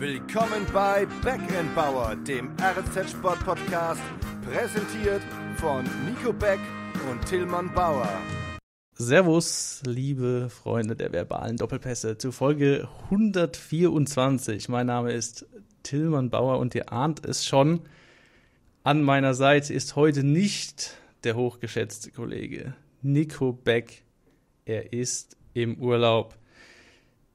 Willkommen bei Back Bauer, dem RZ Sport Podcast, präsentiert von Nico Beck und Tillmann Bauer. Servus, liebe Freunde der verbalen Doppelpässe, zu Folge 124. Mein Name ist Tillmann Bauer und ihr ahnt es schon. An meiner Seite ist heute nicht der hochgeschätzte Kollege Nico Beck. Er ist im Urlaub.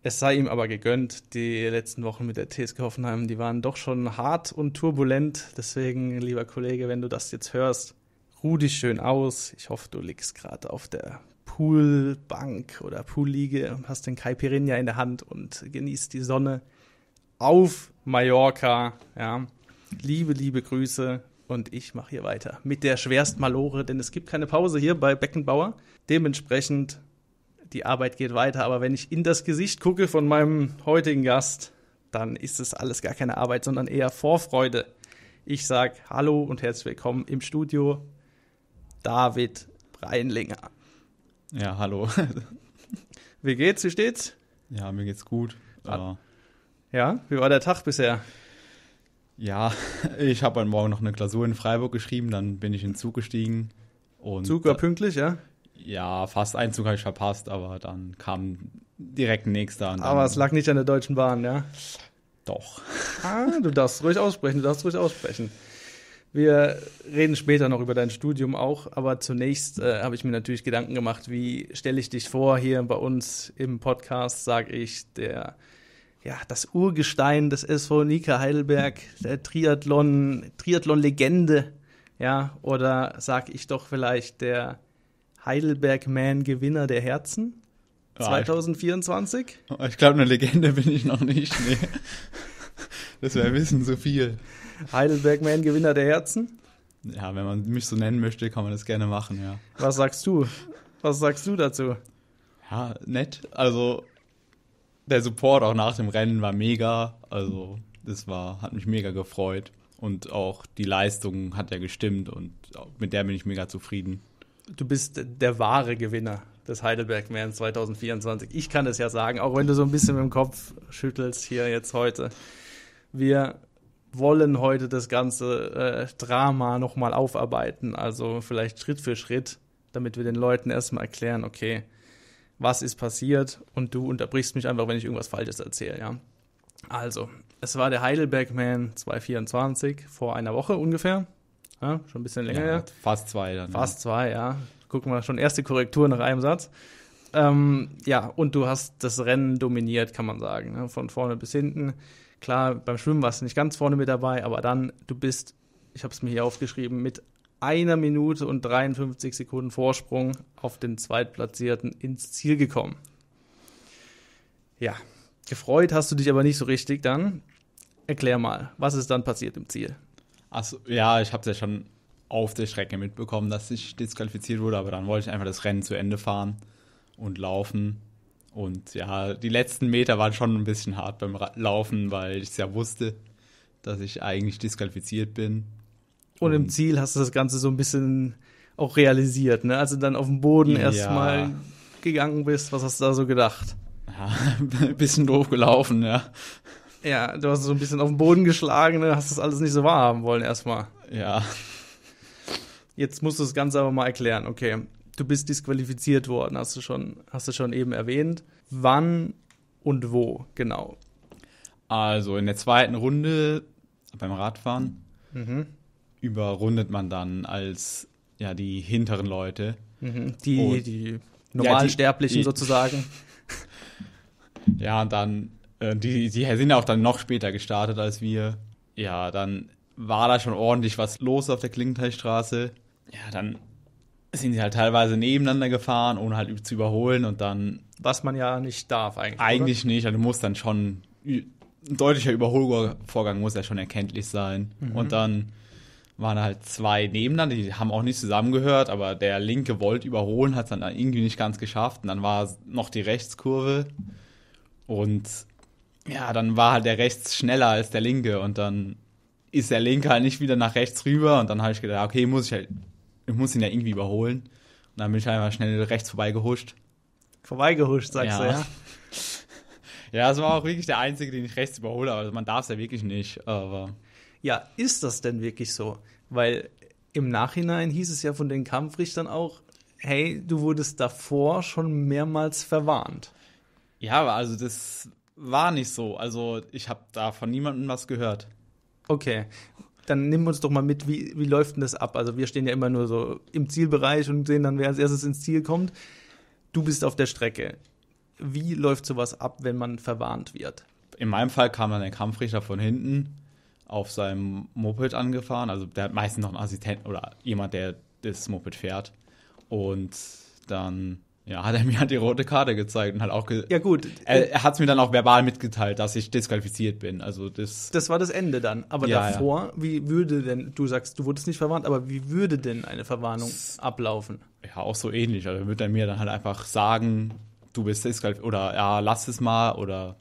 Es sei ihm aber gegönnt. Die letzten Wochen mit der TSG Hoffenheim, die waren doch schon hart und turbulent. Deswegen, lieber Kollege, wenn du das jetzt hörst, ruh dich schön aus. Ich hoffe, du liegst gerade auf der Poolbank oder Poolliege und hast den Kai Caipirinha in der Hand und genießt die Sonne auf Mallorca. Ja. Liebe, liebe Grüße. Und ich mache hier weiter mit der Schwerstmalore, denn es gibt keine Pause hier bei Beckenbauer. Dementsprechend die Arbeit geht weiter. Aber wenn ich in das Gesicht gucke von meinem heutigen Gast, dann ist es alles gar keine Arbeit, sondern eher Vorfreude. Ich sage Hallo und herzlich willkommen im Studio, David Breinlinger. Ja, hallo. wie geht's? Wie steht's? Ja, mir geht's gut. Ah. Ja, ja wie war der Tag bisher? Ja, ich habe heute Morgen noch eine Klausur in Freiburg geschrieben, dann bin ich in den Zug gestiegen. Und Zug war pünktlich, ja? ja, fast einen Zug habe ich verpasst, aber dann kam direkt ein nächster. aber es lag nicht an der Deutschen Bahn, ja? Doch. Ah, du darfst ruhig aussprechen, du darfst ruhig aussprechen. Wir reden später noch über dein Studium auch, aber zunächst äh, habe ich mir natürlich Gedanken gemacht, wie stelle ich dich vor hier bei uns im Podcast, sage ich, der ja, das Urgestein des SV Nika Heidelberg, der Triathlon, Triathlon-Legende, ja, oder sage ich doch vielleicht der Heidelberg-Man Gewinner der Herzen oh, ah, 2024? Ich, ich glaube, eine Legende bin ich noch nicht. Nee. Das wäre Wissen so viel. Heidelberg-Man Gewinner der Herzen? Ja, wenn man mich so nennen möchte, kann man das gerne machen, ja. Was sagst du? Was sagst du dazu? Ja, nett. Also, der Support auch nach dem Rennen war mega. Also, das war, hat mich mega gefreut. Und auch die Leistung hat ja gestimmt und mit der bin ich mega zufrieden du bist der wahre Gewinner des Heidelberg Mans 2024. Ich kann das ja sagen, auch wenn du so ein bisschen mit dem Kopf schüttelst hier jetzt heute. Wir wollen heute das ganze äh, Drama nochmal aufarbeiten, also vielleicht Schritt für Schritt, damit wir den Leuten erstmal erklären, okay, was ist passiert und du unterbrichst mich einfach, wenn ich irgendwas Falsches erzähle, ja. Also, es war der Heidelberg Man 224 vor einer Woche ungefähr, ja, schon ein bisschen länger. Ja, fast zwei dann. Fast zwei, ja. Gucken wir schon erste Korrektur nach einem Satz. Ähm, ja, und du hast das Rennen dominiert, kann man sagen. Ne? Von vorne bis hinten. Klar, beim Schwimmen warst du nicht ganz vorne mit dabei, aber dann, du bist, ich habe es mir hier aufgeschrieben, mit einer Minute und 53 Sekunden Vorsprung auf den Zweitplatzierten ins Ziel gekommen. Ja, gefreut hast du dich aber nicht so richtig dann. Erklär mal, was ist dann passiert im Ziel? Also ja, ich habe es ja schon auf der Strecke mitbekommen, dass ich disqualifiziert wurde, aber dann wollte ich einfach das Rennen zu Ende fahren und laufen. Und ja, die letzten Meter waren schon ein bisschen hart beim Laufen, weil ich es ja wusste, dass ich eigentlich disqualifiziert bin. Und im Ziel hast du das Ganze so ein bisschen auch realisiert, ne? Als du dann auf dem Boden ja. erstmal gegangen bist, was hast du da so gedacht? Ja, ein bisschen doof gelaufen, ja. Ja, du hast so ein bisschen auf den Boden geschlagen, ne? hast das alles nicht so wahrhaben wollen erstmal. Ja. Jetzt musst du das Ganze aber mal erklären. Okay, du bist disqualifiziert worden, hast du schon, hast du schon eben erwähnt. Wann und wo genau? Also in der zweiten Runde beim Radfahren mhm. überrundet man dann als ja die hinteren Leute. Mhm. Die, und, die normalen ja, die, Sterblichen die, sozusagen. ja, und dann äh, die, die sind auch dann noch später gestartet als wir. Ja, dann war da schon ordentlich was los auf der Klingenteichstraße. Ja, dann sind sie halt teilweise nebeneinander gefahren, ohne halt zu überholen und dann. Was man ja nicht darf eigentlich. Eigentlich oder? nicht, also du musst dann schon. Ein deutlicher Überholvorgang muss ja schon erkenntlich sein. Mhm. Und dann waren halt zwei nebeneinander, die haben auch nicht zusammengehört, aber der linke wollte überholen, hat es dann irgendwie nicht ganz geschafft. Und dann war noch die Rechtskurve. Und ja, dann war halt der rechts schneller als der linke und dann ist der linke halt nicht wieder nach rechts rüber und dann habe ich gedacht, okay, muss ich halt, ich muss ihn ja irgendwie überholen. Und dann bin ich einfach schnell rechts vorbeigehuscht. Vorbeigehuscht, sagst ja. du, ja? ja, es war auch wirklich der einzige, den ich rechts überhole, aber man darf es ja wirklich nicht, aber. Ja, ist das denn wirklich so? Weil im Nachhinein hieß es ja von den Kampfrichtern auch, hey, du wurdest davor schon mehrmals verwarnt. Ja, also das war nicht so. Also ich habe da von niemandem was gehört. Okay. Dann nimm uns doch mal mit, wie, wie läuft denn das ab? Also wir stehen ja immer nur so im Zielbereich und sehen dann, wer als erstes ins Ziel kommt. Du bist auf der Strecke. Wie läuft sowas ab, wenn man verwarnt wird? In meinem Fall kam dann der Kampfrichter von hinten auf seinem Moped angefahren. Also der hat meistens noch einen Assistenten oder jemand, der das Moped fährt. Und dann ja, hat er mir halt die rote Karte gezeigt und hat auch ge Ja, gut. Er, er hat es mir dann auch verbal mitgeteilt, dass ich disqualifiziert bin. Also das Das war das Ende dann, aber Ja, davor, wie würde denn du sagst, du wurdest nicht verwarnt, aber wie würde denn eine Verwarnung ablaufen? ja auch so ähnlich. Also würde er mir dann halt einfach sagen, du bist disqualifiziert oder ja, lass es mal oder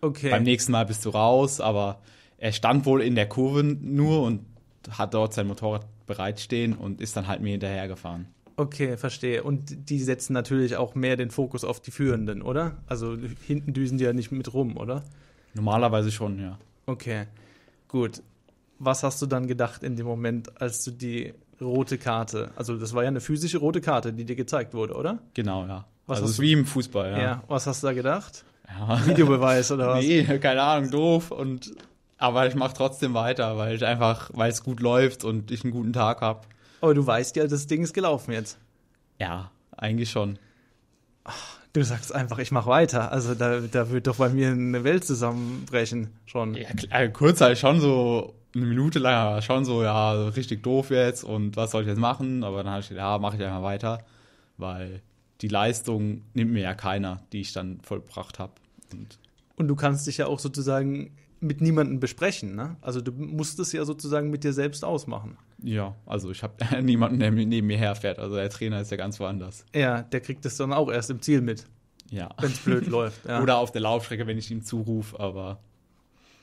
Okay. beim nächsten Mal bist du raus, aber er stand wohl in der Kurve nur und hat dort sein Motorrad bereitstehen und ist dann halt mir hinterhergefahren. Okay, verstehe. Und die setzen natürlich auch mehr den Fokus auf die Führenden, oder? Also hinten düsen die ja nicht mit rum, oder? Normalerweise schon, ja. Okay, gut. Was hast du dann gedacht in dem Moment, als du die rote Karte, also das war ja eine physische rote Karte, die dir gezeigt wurde, oder? Genau, ja. Was also es ist wie im Fußball, ja. ja. Was hast du da gedacht? Ja. Videobeweis oder was? Nee, keine Ahnung, doof. Und, aber ich mache trotzdem weiter, weil ich einfach, weil es gut läuft und ich einen guten Tag habe. Aber du weißt ja, das Ding ist gelaufen jetzt. Ja, eigentlich schon. du sagst einfach, ich mache weiter. Also da, da wird doch bei mir eine Welt zusammenbrechen schon. Ja, klar, äh, kurz halt schon so eine Minute lang, schon so, ja, richtig doof jetzt und was soll ich jetzt machen? Aber dann habe ich gedacht, ja, mache ich einfach weiter, weil die Leistung nimmt mir ja keiner, die ich dann vollbracht habe. Und, und du kannst dich ja auch sozusagen mit niemandem besprechen, ne? Also du musst es ja sozusagen mit dir selbst ausmachen. Ja, also ich habe niemanden, der neben mir herfährt. Also der Trainer ist ja ganz woanders. Ja, der kriegt das dann auch erst im Ziel mit. Ja. Wenn es blöd läuft. Ja. Oder auf der Laufstrecke, wenn ich ihm zurufe, aber.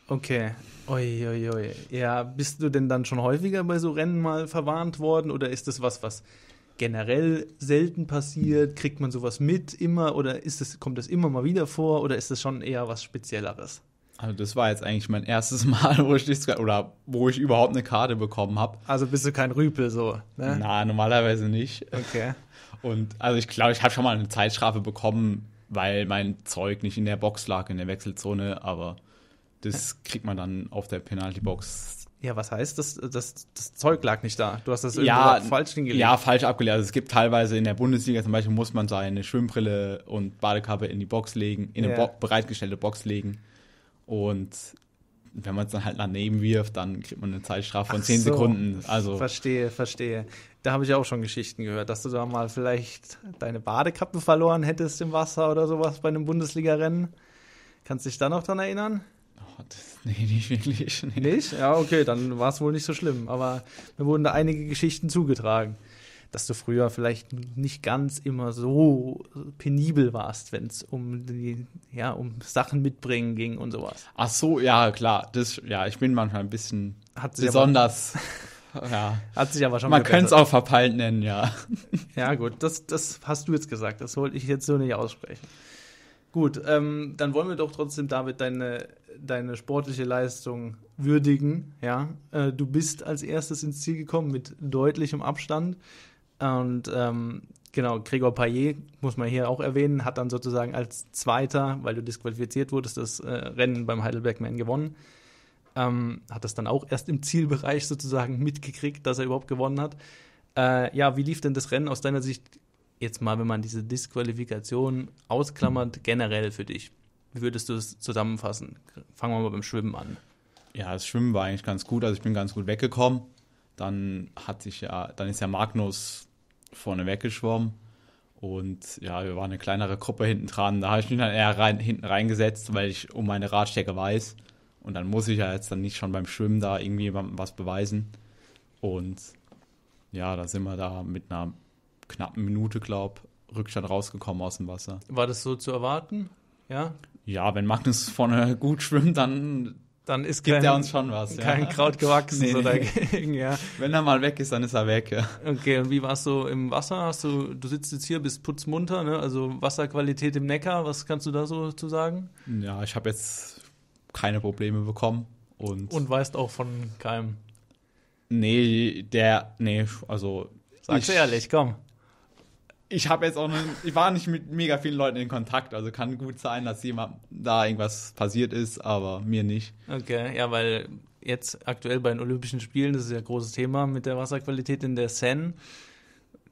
Okay. Uiuiui. Ui, ui. Ja, bist du denn dann schon häufiger bei so Rennen mal verwarnt worden oder ist das was, was generell selten passiert? Kriegt man sowas mit immer oder ist das, kommt das immer mal wieder vor oder ist das schon eher was Spezielleres? Also das war jetzt eigentlich mein erstes Mal, wo ich nichts oder wo ich überhaupt eine Karte bekommen habe. Also bist du kein Rüpel so, ne? Na, normalerweise nicht. Okay. Und also ich glaube, ich habe schon mal eine Zeitstrafe bekommen, weil mein Zeug nicht in der Box lag in der Wechselzone, aber das kriegt man dann auf der Penaltybox. Ja, was heißt das, das? Das Zeug lag nicht da. Du hast das irgendwie ja, falsch hingelegt. Ja, falsch abgelehrt. Also es gibt teilweise in der Bundesliga zum Beispiel muss man seine Schwimmbrille und Badekappe in die Box legen, in eine ja. bo bereitgestellte Box legen. Und wenn man es dann halt daneben wirft, dann kriegt man eine Zeitstrafe von Ach 10 so. Sekunden. Also verstehe, verstehe. Da habe ich auch schon Geschichten gehört, dass du da mal vielleicht deine Badekappe verloren hättest im Wasser oder sowas bei einem Bundesliga-Rennen. Kannst du dich da noch dran erinnern? Oh, das, nee, nicht wirklich. Nee. Nicht? Ja, okay, dann war es wohl nicht so schlimm. Aber mir wurden da einige Geschichten zugetragen dass du früher vielleicht nicht ganz immer so penibel warst, wenn es um die, ja, um Sachen mitbringen ging und sowas. Ach so, ja, klar. Das, ja, ich bin manchmal ein bisschen besonders. Ja. Hat sich aber schon Man könnte es auch verpeilt nennen, ja. Ja, gut, das, das hast du jetzt gesagt. Das wollte ich jetzt so nicht aussprechen. Gut, ähm, dann wollen wir doch trotzdem, David, deine, deine sportliche Leistung würdigen. Ja? Äh, du bist als erstes ins Ziel gekommen mit deutlichem Abstand. Und ähm, genau, Gregor Payet, muss man hier auch erwähnen, hat dann sozusagen als Zweiter, weil du disqualifiziert wurdest, das äh, Rennen beim Heidelberg Man gewonnen. Ähm, hat das dann auch erst im Zielbereich sozusagen mitgekriegt, dass er überhaupt gewonnen hat. Äh, ja, wie lief denn das Rennen aus deiner Sicht jetzt mal, wenn man diese Disqualifikation ausklammert, generell für dich? Wie würdest du es zusammenfassen? Fangen wir mal beim Schwimmen an. Ja, das Schwimmen war eigentlich ganz gut. Also ich bin ganz gut weggekommen. Dann hat sich ja, dann ist ja Magnus vorne weggeschwommen. Und ja, wir waren eine kleinere Gruppe hinten dran. Da habe ich mich dann eher rein, hinten reingesetzt, weil ich um meine Radstärke weiß. Und dann muss ich ja jetzt dann nicht schon beim Schwimmen da irgendwie was beweisen. Und ja, da sind wir da mit einer knappen Minute, glaube Rückstand rausgekommen aus dem Wasser. War das so zu erwarten? Ja? Ja, wenn Magnus vorne gut schwimmt, dann dann ist Gibt kein, er uns schon was, kein ja. Kraut gewachsen nee, nee. dagegen, ja. Wenn er mal weg ist, dann ist er weg, ja. Okay, und wie war es so im Wasser? Hast du, du sitzt jetzt hier, bist putzmunter, ne? Also Wasserqualität im Neckar, was kannst du da so zu sagen? Ja, ich habe jetzt keine Probleme bekommen und. Und weißt auch von keinem. Nee, der, nee, also. Sag's ich, ehrlich, komm ich habe jetzt auch noch, ich war nicht mit mega vielen Leuten in Kontakt, also kann gut sein, dass jemand da irgendwas passiert ist, aber mir nicht. Okay, ja, weil jetzt aktuell bei den Olympischen Spielen, das ist ja ein großes Thema mit der Wasserqualität in der Seine.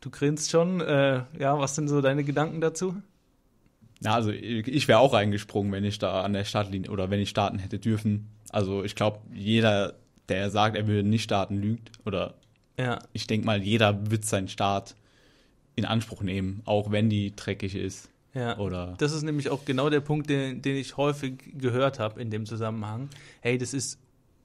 Du grinst schon. Äh, ja, was sind so deine Gedanken dazu? Ja, also ich wäre auch reingesprungen, wenn ich da an der Startlinie oder wenn ich starten hätte dürfen. Also ich glaube, jeder, der sagt, er würde nicht starten, lügt. Oder ja. ich denke mal, jeder wird seinen Start in Anspruch nehmen, auch wenn die dreckig ist. Ja, oder das ist nämlich auch genau der Punkt, den, den ich häufig gehört habe in dem Zusammenhang. Hey, das ist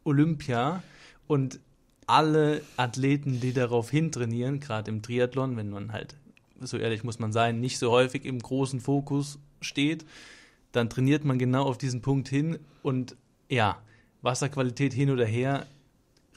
Olympia und alle Athleten, die darauf hintrainieren, gerade im Triathlon, wenn man halt, so ehrlich muss man sein, nicht so häufig im großen Fokus steht, dann trainiert man genau auf diesen Punkt hin und ja, Wasserqualität hin oder her,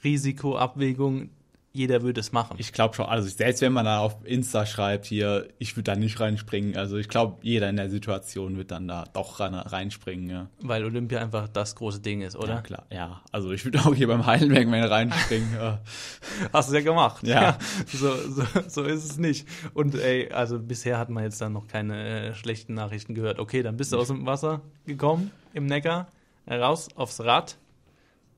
Risiko, Abwägung, jeder würde es machen. Ich glaube schon, also selbst wenn man da auf Insta schreibt, hier, ich würde da nicht reinspringen. Also ich glaube, jeder in der Situation wird dann da doch ran, reinspringen, ja. Weil Olympia einfach das große Ding ist, oder? Ja, klar, ja. Also ich würde auch hier beim Heidelberg mal reinspringen. ja. Hast du ja gemacht. Ja. ja. So, so, so, ist es nicht. Und ey, also bisher hat man jetzt dann noch keine äh, schlechten Nachrichten gehört. Okay, dann bist du aus dem Wasser gekommen, im Neckar, raus aufs Rad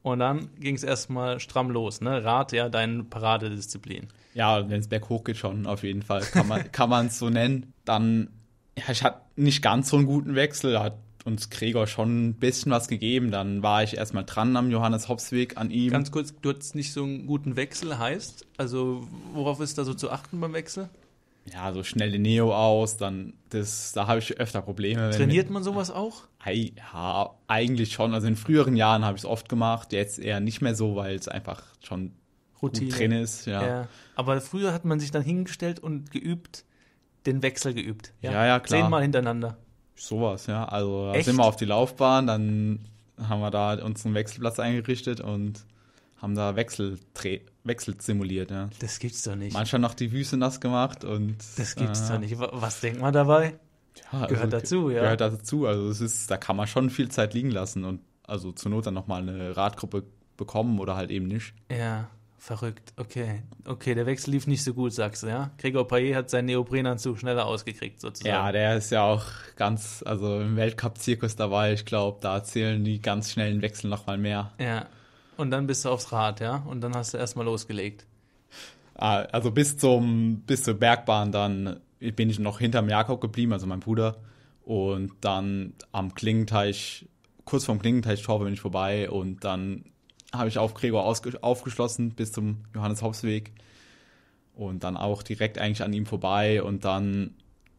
und dann ging es erstmal stramm los, ne? Rad ja deine Paradedisziplin. Ja, wenn es berghoch geht schon, auf jeden Fall. Kann man es kann so nennen. Dann, ja, ich hatte nicht ganz so einen guten Wechsel, hat uns Gregor schon ein bisschen was gegeben. Dann war ich erstmal dran am Johannes Hobbsweg an ihm. Ganz kurz, du hattest nicht so einen guten Wechsel, heißt, also worauf ist da so zu achten beim Wechsel? Ja, so schnell den Neo aus, dann das, da habe ich öfter Probleme. Trainiert man sowas auch? Ja, eigentlich schon. Also in früheren Jahren habe ich es oft gemacht, jetzt eher nicht mehr so, weil es einfach schon Routine. gut drin ist. Ja. ja. Aber früher hat man sich dann hingestellt und geübt, den Wechsel geübt. Ja, ja, ja klar. Zehnmal hintereinander. Sowas, ja. Also Echt? sind wir auf die Laufbahn, dann haben wir da uns einen Wechselplatz eingerichtet und haben da Wechsel, Wechsel simuliert, ja. Das gibt's doch nicht. Manchmal noch die Wüste nass gemacht und. Das gibt's äh, doch nicht. Was denkt man dabei? Ja, also gehört dazu, ja. Gehört dazu. Also es ist, da kann man schon viel Zeit liegen lassen und also zur Not dann nochmal eine Radgruppe bekommen oder halt eben nicht. Ja, verrückt. Okay. Okay, der Wechsel lief nicht so gut, sagst du, ja? Gregor Payet hat seinen Neoprenanzug schneller ausgekriegt, sozusagen. Ja, der ist ja auch ganz, also im Weltcup-Zirkus dabei, ich glaube, da zählen die ganz schnellen Wechsel nochmal mehr. Ja. Und dann bist du aufs Rad, ja? Und dann hast du erstmal losgelegt. Ah, also bis zum, bis zur Bergbahn dann bin ich noch hinter Jakob geblieben, also mein Bruder. Und dann am Klingenteich, kurz vorm Klingenteich-Tor bin ich vorbei und dann habe ich auf Gregor aufgeschlossen bis zum johannes Hauptsweg und dann auch direkt eigentlich an ihm vorbei und dann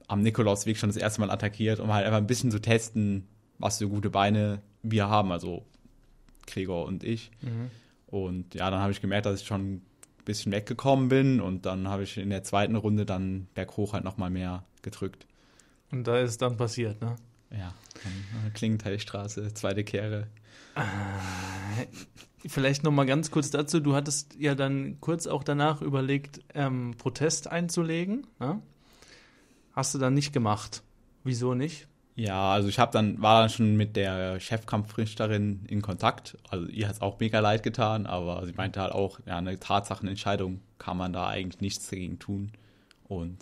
am Nikolausweg schon das erste Mal attackiert, um halt einfach ein bisschen zu testen, was für gute Beine wir haben, also Gregor und ich. Mhm. Und ja, dann habe ich gemerkt, dass ich schon bisschen weggekommen bin und dann habe ich in der zweiten Runde dann berghoch halt nochmal mehr gedrückt. Und da ist dann passiert, ne? Ja, äh, Klingenteilstraße, zweite Kehre. Äh, vielleicht nochmal ganz kurz dazu, du hattest ja dann kurz auch danach überlegt, ähm, Protest einzulegen. Ne? Hast du dann nicht gemacht. Wieso nicht? Ja, also ich habe dann war dann schon mit der Chefkampfrichterin in Kontakt. Also ihr hat es auch mega leid getan, aber sie meinte halt auch, ja, eine Tatsachenentscheidung kann man da eigentlich nichts dagegen tun. Und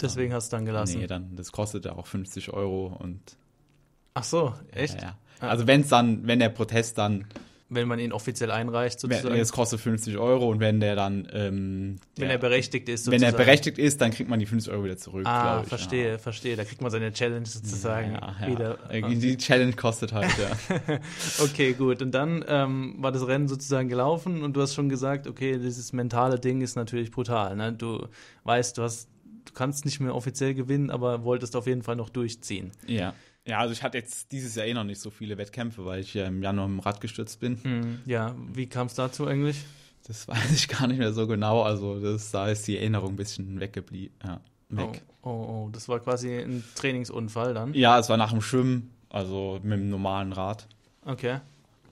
deswegen dann, hast du dann gelassen. Nee, dann das kostet ja auch 50 Euro und Ach so, echt? Ja, ja. Ah. Also wenn es dann, wenn der Protest dann wenn man ihn offiziell einreicht, sozusagen. Es kostet 50 Euro und wenn der dann. Ähm, wenn er berechtigt ist, sozusagen. Wenn er berechtigt ist, dann kriegt man die 50 Euro wieder zurück. Ah, ich, verstehe, ja. verstehe. Da kriegt man seine Challenge sozusagen ja, ja. wieder. Äh, die Challenge kostet halt, ja. okay, gut. Und dann ähm, war das Rennen sozusagen gelaufen und du hast schon gesagt, okay, dieses mentale Ding ist natürlich brutal. Ne? Du weißt, du hast. Du kannst nicht mehr offiziell gewinnen, aber wolltest auf jeden Fall noch durchziehen. Ja. Ja, also ich hatte jetzt dieses Jahr eh noch nicht so viele Wettkämpfe, weil ich ja im Januar im Rad gestürzt bin. Mhm. Ja, wie kam es dazu eigentlich? Das weiß ich gar nicht mehr so genau. Also das, da ist die Erinnerung ein bisschen weggeblieben. Ja, weg. Oh, oh, oh, das war quasi ein Trainingsunfall dann? Ja, es war nach dem Schwimmen, also mit dem normalen Rad. Okay.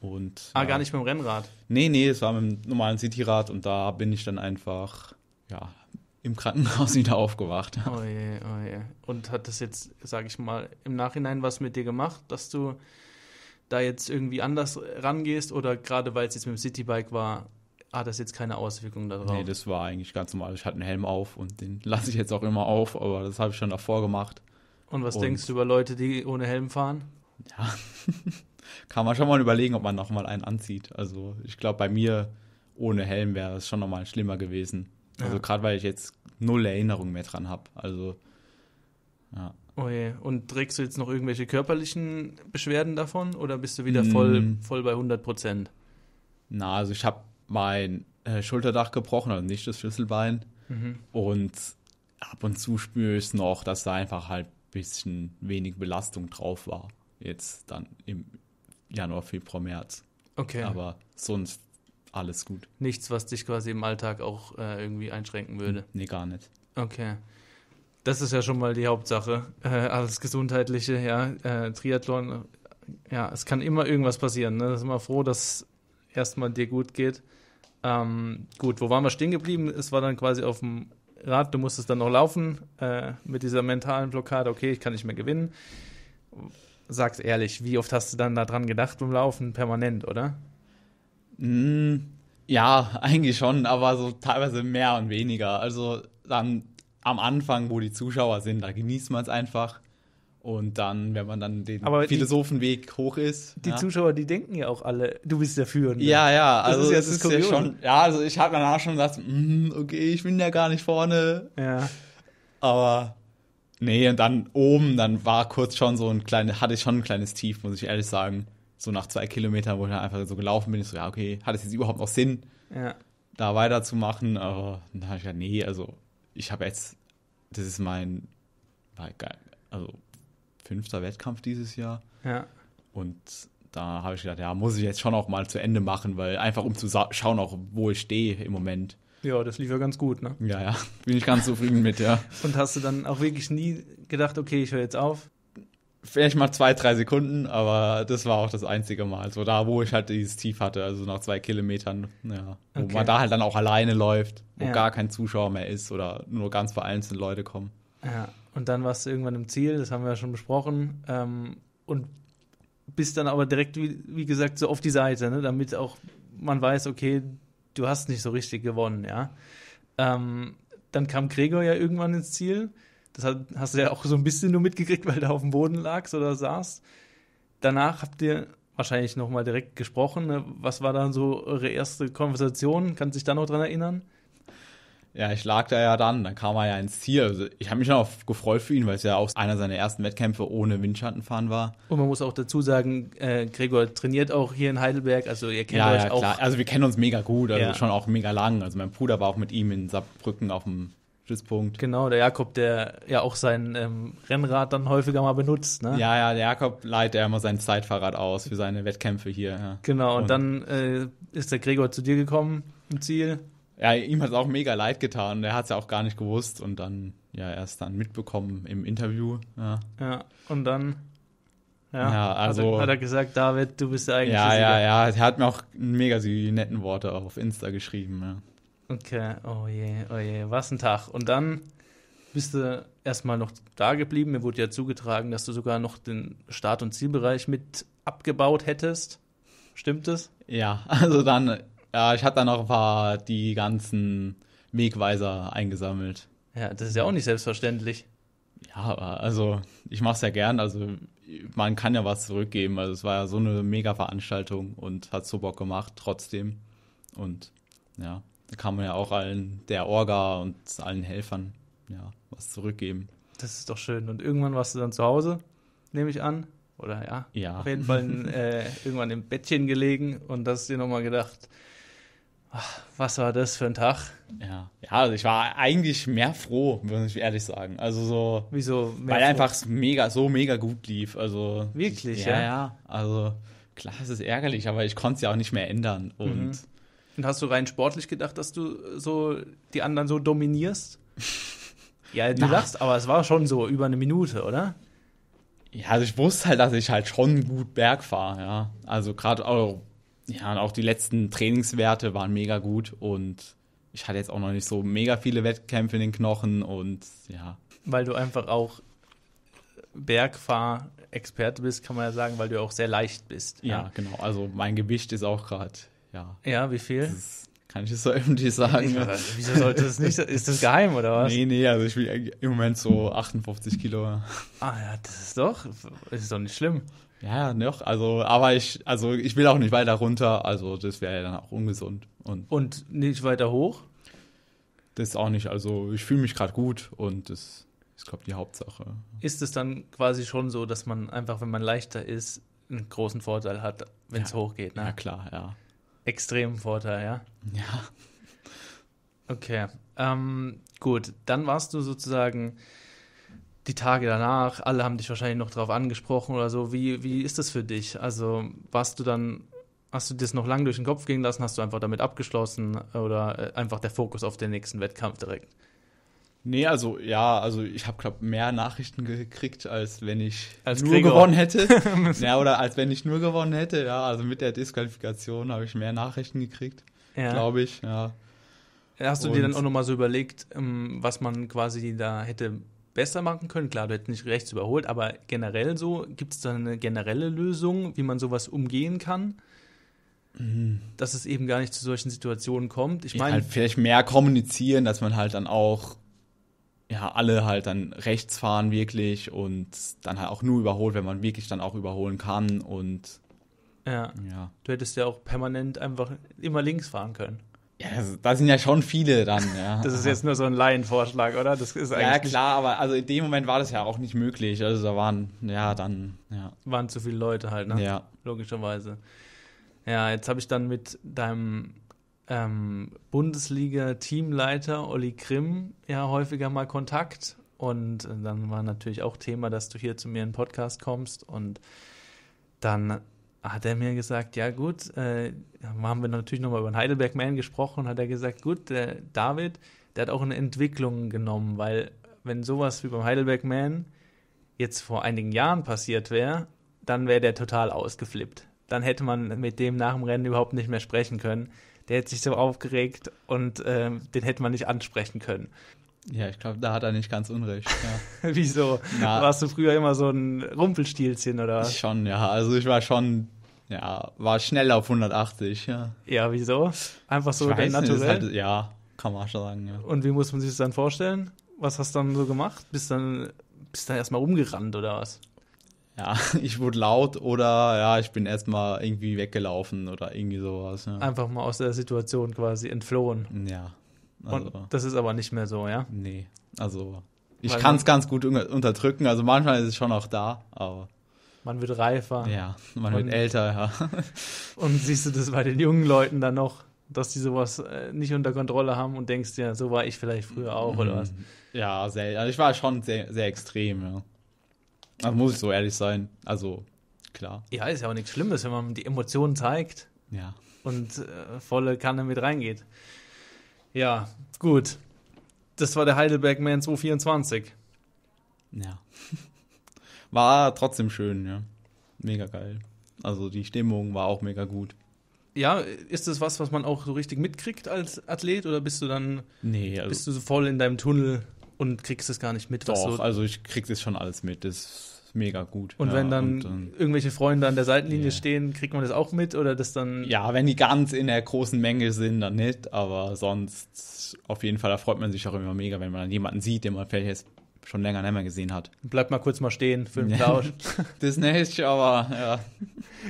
Und, ah, ja. gar nicht mit dem Rennrad? Nee, nee, es war mit dem normalen Cityrad und da bin ich dann einfach, ja, im Krankenhaus wieder aufgewacht. Oh je, oh je. Und hat das jetzt, sage ich mal, im Nachhinein was mit dir gemacht, dass du da jetzt irgendwie anders rangehst oder gerade weil es jetzt mit dem Citybike war, hat das jetzt keine Auswirkungen darauf? Nee, das war eigentlich ganz normal. Ich hatte einen Helm auf und den lasse ich jetzt auch immer auf, aber das habe ich schon davor gemacht. Und was und denkst du über Leute, die ohne Helm fahren? Ja, kann man schon mal überlegen, ob man nochmal einen anzieht. Also ich glaube, bei mir ohne Helm wäre es schon nochmal schlimmer gewesen. Also ja. gerade weil ich jetzt null Erinnerung mehr dran habe. Also ja. Oh je. Und trägst du jetzt noch irgendwelche körperlichen Beschwerden davon oder bist du wieder voll, mm. voll bei 100 Prozent? Na, also ich habe mein äh, Schulterdach gebrochen, also nicht das Schlüsselbein. Mhm. Und ab und zu spüre ich es noch, dass da einfach halt ein bisschen wenig Belastung drauf war. Jetzt dann im Januar, Februar, März. Okay. Aber sonst alles gut. Nichts, was dich quasi im Alltag auch äh, irgendwie einschränken würde? Nee, gar nicht. Okay. Das ist ja schon mal die Hauptsache. Äh, alles Gesundheitliche, ja. Äh, Triathlon, äh, ja, es kann immer irgendwas passieren. Ne? Sind wir froh, dass erstmal dir gut geht. Ähm, gut, wo waren wir stehen geblieben? Es war dann quasi auf dem Rad, du musstest dann noch laufen äh, mit dieser mentalen Blockade, okay, ich kann nicht mehr gewinnen. Sag's ehrlich, wie oft hast du dann daran gedacht beim Laufen? Permanent, oder? Mh, hm, ja, eigentlich schon, aber so teilweise mehr und weniger. Also dann am Anfang, wo die Zuschauer sind, da genießt man es einfach. Und dann, wenn man dann den aber Philosophenweg die, hoch ist. Die ja. Zuschauer, die denken ja auch alle, du bist dafür. Ne? Ja, ja, also das ist, ja, das ist ja schon. Ja, also ich habe danach schon gesagt, mm, okay, ich bin ja gar nicht vorne. Ja. Aber nee, und dann oben, dann war kurz schon so ein kleines, hatte ich schon ein kleines Tief, muss ich ehrlich sagen so nach zwei Kilometern, wo ich dann einfach so gelaufen bin, ich so, ja, okay, hat es jetzt überhaupt noch Sinn, ja. da weiterzumachen? Aber dann habe ich ja, nee, also ich habe jetzt, das ist mein, also fünfter Wettkampf dieses Jahr. Ja. Und da habe ich gedacht, ja, muss ich jetzt schon auch mal zu Ende machen, weil einfach um zu schauen, auch wo ich stehe im Moment. Ja, das lief ja ganz gut, ne? Ja, ja, bin ich ganz zufrieden mit, ja. Und hast du dann auch wirklich nie gedacht, okay, ich höre jetzt auf? vielleicht mal zwei, drei Sekunden, aber das war auch das einzige Mal. So da, wo ich halt dieses Tief hatte, also nach zwei Kilometern, ja. Wo okay. man da halt dann auch alleine läuft, wo ja. gar kein Zuschauer mehr ist oder nur ganz vereinzelt Leute kommen. Ja, und dann warst du irgendwann im Ziel, das haben wir ja schon besprochen. Ähm, und bist dann aber direkt, wie, wie gesagt, so auf die Seite, ne? damit auch man weiß, okay, du hast nicht so richtig gewonnen, ja. Ähm, dann kam Gregor ja irgendwann ins Ziel. Das hast du ja auch so ein bisschen nur mitgekriegt, weil du auf dem Boden lagst oder saßt. Danach habt ihr wahrscheinlich nochmal direkt gesprochen. Ne? Was war dann so eure erste Konversation? Kannst du dich da noch dran erinnern? Ja, ich lag da ja dann, dann kam er ja ins Ziel. Also ich habe mich auch gefreut für ihn, weil es ja auch einer seiner ersten Wettkämpfe ohne Windschattenfahren war. Und man muss auch dazu sagen, äh, Gregor trainiert auch hier in Heidelberg, also ihr kennt ja, euch ja, auch. Klar. Also wir kennen uns mega gut, also ja. schon auch mega lang. Also mein Bruder war auch mit ihm in Saarbrücken auf dem Stützpunkt. Genau, der Jakob, der ja auch sein ähm, Rennrad dann häufiger mal benutzt. Ne? Ja, ja, der Jakob leiht ja immer sein Zeitfahrrad aus für seine Wettkämpfe hier. Ja. Genau, und, und dann äh, ist der Gregor zu dir gekommen im Ziel. Ja, ihm hat es auch mega leid getan. Er hat es ja auch gar nicht gewusst und dann ja erst dann mitbekommen im Interview. Ja, ja und dann ja, ja, also hat er, gesagt, David, du bist der eigentliche ja, Sieger. Ja, ja, er hat mir auch mega die netten Worte auf Insta geschrieben. Ja. Okay, oh je, oh je, was ein Tag. Und dann bist du erstmal noch da geblieben. Mir wurde ja zugetragen, dass du sogar noch den Start- und Zielbereich mit abgebaut hättest. Stimmt es? Ja, also dann, ja, ich hatte dann noch ein paar die ganzen Wegweiser eingesammelt. Ja, das ist ja auch nicht selbstverständlich. Ja, aber also ich mache es ja gern. Also man kann ja was zurückgeben. Also es war ja so eine mega Veranstaltung und hat so Bock gemacht trotzdem. Und ja kann man ja auch allen der Orga und allen Helfern ja was zurückgeben. Das ist doch schön. Und irgendwann warst du dann zu Hause, nehme ich an. Oder ja, ja. auf jeden Fall in, äh, irgendwann im Bettchen gelegen und hast dir nochmal gedacht, ach, was war das für ein Tag? Ja. ja, also ich war eigentlich mehr froh, muss ich ehrlich sagen. Also so. Wieso? weil einfach es mega, so mega gut lief. Also. Wirklich, ich, ja, ja. ja. Also klar, es ist ärgerlich, aber ich konnte es ja auch nicht mehr ändern. Und mhm. Und hast du rein sportlich gedacht, dass du so die anderen so dominierst? ja, du Na. lachst, aber es war schon so über eine Minute, oder? Ja, also ich wusste halt, dass ich halt schon gut Berg fahre, ja. Also gerade auch, ja, auch die letzten Trainingswerte waren mega gut und ich hatte jetzt auch noch nicht so mega viele Wettkämpfe in den Knochen und ja. Weil du einfach auch Bergfahr-Experte bist, kann man ja sagen, weil du auch sehr leicht bist. Ja, ja genau. Also mein Gewicht ist auch gerade ja. Ja, wie viel? Das kann ich das so öffentlich sagen? Also, wieso sollte das nicht? Ist das geheim oder was? Nee, nee, also ich will im Moment so 58 Kilo. Ah ja, das ist doch, ist doch nicht schlimm. Ja, noch. Also, aber ich, also ich will auch nicht weiter runter. Also das wäre ja dann auch ungesund. Und, und nicht weiter hoch? Das ist auch nicht. Also ich fühle mich gerade gut und das ist, glaube ich, die Hauptsache. Ist es dann quasi schon so, dass man einfach, wenn man leichter ist, einen großen Vorteil hat, wenn es ja, hochgeht? Ne? Ja, klar, ja extremen Vorteil, ja? Ja. Okay, ähm, gut, dann warst du sozusagen die Tage danach, alle haben dich wahrscheinlich noch drauf angesprochen oder so. Wie, wie ist das für dich? Also warst du dann, hast du dir das noch lange durch den Kopf gehen lassen? Hast du einfach damit abgeschlossen oder äh, einfach der Fokus auf den nächsten Wettkampf direkt? Nee, also ja, also ich habe glaube mehr Nachrichten gekriegt, als wenn ich als nur Gregor. gewonnen hätte. ja, oder als wenn ich nur gewonnen hätte. Ja, also mit der Disqualifikation habe ich mehr Nachrichten gekriegt, ja. glaube ich. Ja. Hast du Und dir dann auch noch mal so überlegt, ähm, was man quasi da hätte besser machen können? Klar, du hättest nicht rechts überholt, aber generell so gibt es da eine generelle Lösung, wie man sowas umgehen kann? Mhm. dass es eben gar nicht zu solchen Situationen kommt. Ich meine, ja, halt vielleicht mehr kommunizieren, dass man halt dann auch ja, alle halt dann rechts fahren wirklich und dann halt auch nur überholt, wenn man wirklich dann auch überholen kann und ja. ja. Du hättest ja auch permanent einfach immer links fahren können. Ja, da sind ja schon viele dann, ja. das ist jetzt nur so ein Laienvorschlag, oder? Das ist eigentlich ja, klar, aber also in dem Moment war das ja auch nicht möglich. Also da waren, ja, dann, ja. Waren zu viele Leute halt, ne? Ja. Logischerweise. Ja, jetzt habe ich dann mit deinem ähm, Bundesliga-Teamleiter Olli Grimm ja häufiger mal Kontakt. Und äh, dann war natürlich auch Thema, dass du hier zu mir in den Podcast kommst. Und dann hat er mir gesagt, ja gut, äh, haben wir natürlich nochmal über den Heidelberg Man gesprochen, hat er gesagt, gut, der David, der hat auch eine Entwicklung genommen, weil wenn sowas wie beim Heidelberg Man jetzt vor einigen Jahren passiert wäre, dann wäre der total ausgeflippt. Dann hätte man mit dem nach dem Rennen überhaupt nicht mehr sprechen können der hätte sich so aufgeregt und ähm, den hätte man nicht ansprechen können. Ja, ich glaube, da hat er nicht ganz Unrecht. Ja. Wieso? Na, Warst du früher immer so ein Rumpelstilzchen oder Schon, ja. Also ich war schon, ja, war schnell auf 180, ja. Ja, wieso? Einfach so dein Naturell? Halt, ja, kann man schon sagen, ja. Und wie muss man sich das dann vorstellen? Was hast du dann so gemacht? Bist dann bist dann erstmal rumgerannt oder was? ja, ich wurde laut oder ja, ich bin erstmal irgendwie weggelaufen oder irgendwie sowas. Ja. Einfach mal aus der Situation quasi entflohen. Ja. Also, Und das ist aber nicht mehr so, ja? Nee, also ich kann es ganz gut unterdrücken, also manchmal ist es schon auch da, aber. Man wird reifer. Ja, man und, wird älter, ja. Und siehst du das bei den jungen Leuten dann noch, dass die sowas äh, nicht unter Kontrolle haben und denkst dir, ja, so war ich vielleicht früher auch mhm. oder was? Ja, sehr, also ich war schon sehr, sehr extrem, ja. Also muss ich so ehrlich sein. Also, klar. Ja, ist ja auch nichts Schlimmes, wenn man die Emotionen zeigt. Ja. Und äh, volle Kanne mit reingeht. Ja, gut. Das war der Heidelberg Man 224. Ja. War trotzdem schön, ja. Mega geil. Also die Stimmung war auch mega gut. Ja, ist das was, was man auch so richtig mitkriegt als Athlet oder bist du dann nee, also, bist du so voll in deinem Tunnel und kriegst es gar nicht mit. Doch, so also ich krieg das schon alles mit. Das ist mega gut. Und ja, wenn dann und, und, ähm, irgendwelche Freunde an der Seitenlinie yeah. stehen, kriegt man das auch mit oder das dann? Ja, wenn die ganz in der großen Menge sind, dann nicht. Aber sonst auf jeden Fall, da freut man sich auch immer mega, wenn man jemanden sieht, den man vielleicht jetzt schon länger nicht mehr gesehen hat. Bleibt mal kurz mal stehen für einen Plausch. das nicht, aber ja.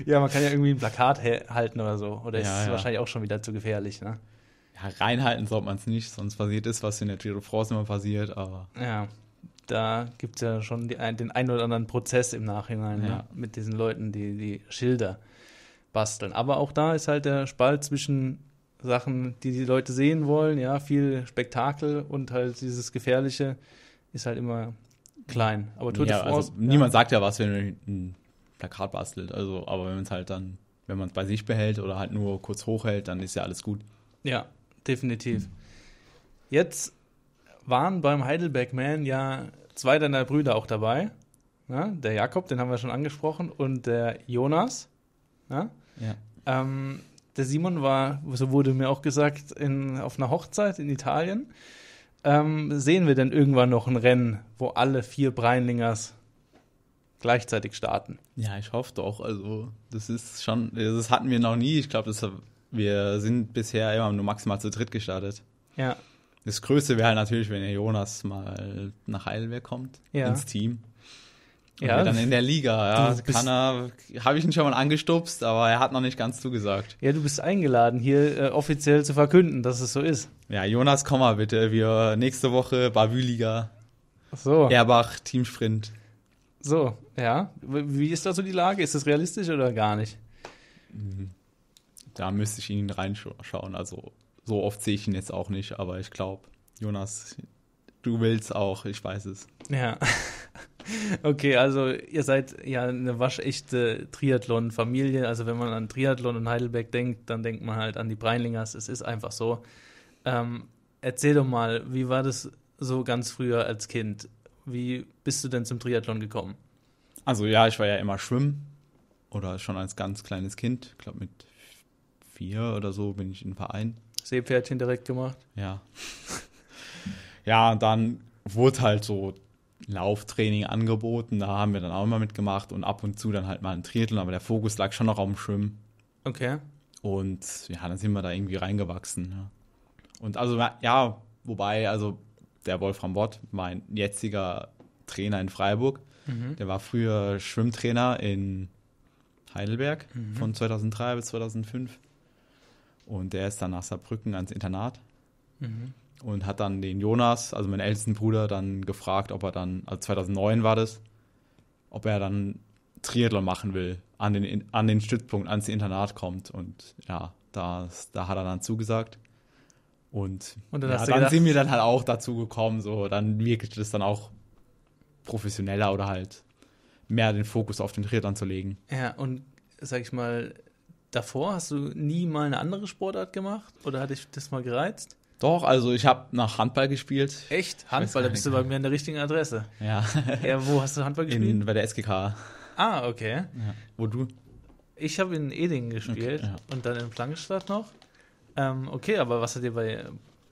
ja, man kann ja irgendwie ein Plakat halten oder so. Oder ja, ist ja. wahrscheinlich auch schon wieder zu gefährlich, ne? ja, reinhalten sollte man es nicht, sonst passiert ist, was in der Tour de France immer passiert, aber. Ja, da gibt es ja schon die, den einen oder anderen Prozess im Nachhinein ne, ja. ne? mit diesen Leuten, die die Schilder basteln. Aber auch da ist halt der Spalt zwischen Sachen, die die Leute sehen wollen, ja, viel Spektakel und halt dieses Gefährliche ist halt immer klein. Aber Tour ja, de also France. Also, ja. Niemand sagt ja was, wenn man ein Plakat bastelt, also, aber wenn man es halt dann, wenn man es bei sich behält oder halt nur kurz hochhält, dann ist ja alles gut. Ja, definitiv. Jetzt waren beim Heidelberg-Man ja zwei deiner Brüder auch dabei. Ja, ne? der Jakob, den haben wir schon angesprochen, und der Jonas. Ja? Ne? Ja. Ähm, der Simon war, so wurde mir auch gesagt, in, auf einer Hochzeit in Italien. Ähm, sehen wir denn irgendwann noch ein Rennen, wo alle vier Breinlingers gleichzeitig starten? Ja, ich hoffe doch. Also, das ist schon, das hatten wir noch nie. Ich glaube, das wir sind bisher immer nur maximal zu dritt gestartet. Ja. Das Größte wäre halt natürlich, wenn Jonas mal nach Heidelberg kommt, ja. ins Team. Und ja. Dann in der Liga, ja. Kann er, habe ich ihn schon mal angestupst, aber er hat noch nicht ganz zugesagt. Ja, du bist eingeladen, hier äh, offiziell zu verkünden, dass es so ist. Ja, Jonas, komm mal bitte. Wir nächste Woche Bavü-Liga. So. Erbach, Teamsprint. So, ja. Wie ist da so die Lage? Ist das realistisch oder gar nicht? Mhm da müsste ich ihn reinschauen. Also so oft sehe ich ihn jetzt auch nicht, aber ich glaube, Jonas, du willst auch, ich weiß es. Ja. Okay, also ihr seid ja eine waschechte Triathlon-Familie. Also wenn man an Triathlon und Heidelberg denkt, dann denkt man halt an die Breinlingers. Es ist einfach so. Ähm, erzähl doch mal, wie war das so ganz früher als Kind? Wie bist du denn zum Triathlon gekommen? Also ja, ich war ja immer schwimmen oder schon als ganz kleines Kind. Ich glaube mit vier oder so bin ich in Verein. Seepferdchen direkt gemacht. Ja. ja, und dann wurde halt so Lauftraining angeboten. Da haben wir dann auch immer mitgemacht und ab und zu dann halt mal ein Triathlon, aber der Fokus lag schon noch auf dem Schwimmen. Okay. Und ja, dann sind wir da irgendwie reingewachsen. Ja. Und also, ja, wobei, also der Wolfram Bott, mein jetziger Trainer in Freiburg, mhm. der war früher Schwimmtrainer in Heidelberg mhm. von 2003 bis 2005. Und der ist dann nach Saarbrücken ans Internat mhm. und hat dann den Jonas, also meinen ältesten Bruder, dann gefragt, ob er dann, also 2009 war das, ob er dann Triathlon machen will, an den, an den Stützpunkt, ans Internat kommt. Und ja, das, da hat er dann zugesagt. Und, und dann, ja, dann sind wir dann halt auch dazu gekommen, so, dann wirklich das dann auch professioneller oder halt mehr den Fokus auf den Triathlon zu legen. Ja, und sag ich mal, davor hast du nie mal eine andere Sportart gemacht oder hatte ich das mal gereizt? Doch, also ich habe nach Handball gespielt. Echt? Handball, da bist du bei mir an der richtigen Adresse. Ja. ja wo hast du Handball gespielt? In, bei der SGK. Ah, okay. Ja. Wo du? Ich habe in Edingen gespielt okay, ja. und dann in Plankenstadt noch. Ähm, okay, aber was hat dir bei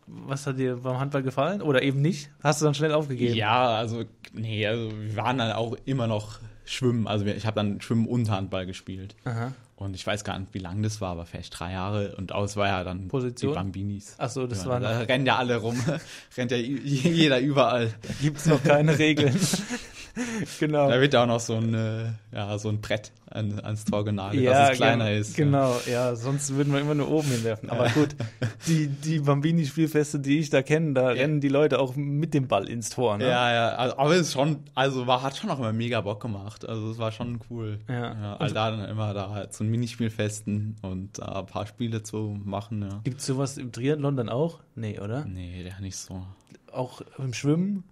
was hat dir beim Handball gefallen oder eben nicht? Hast du dann schnell aufgegeben? Ja, also nee, also wir waren dann auch immer noch schwimmen. Also ich habe dann Schwimmen und Handball gespielt. Aha. Und ich weiß gar nicht, wie lang das war, aber vielleicht drei Jahre. Und aus war ja dann Position? die Bambinis. Ach so, das waren. Da rennen ja alle rum. rennt ja jeder überall. Da gibt es noch keine Regeln. genau. Da wird auch noch so ein, äh, ja, so ein Brett an, ans Tor genagelt, ja, dass es kleiner genau, ist. Genau, ja. ja. sonst würden wir immer nur oben hinwerfen. Aber gut, die, die Bambini-Spielfeste, die ich da kenne, da ja. rennen die Leute auch mit dem Ball ins Tor. Ne? Ja, ja, also, aber es ist schon, also war, hat schon auch immer mega Bock gemacht. Also es war schon cool. Ja. ja also da dann immer da halt so ein Minispielfesten und äh, ein paar Spiele zu machen, ja. Gibt es sowas im Triathlon dann auch? Nee, oder? Nee, der nicht so. Auch im Schwimmen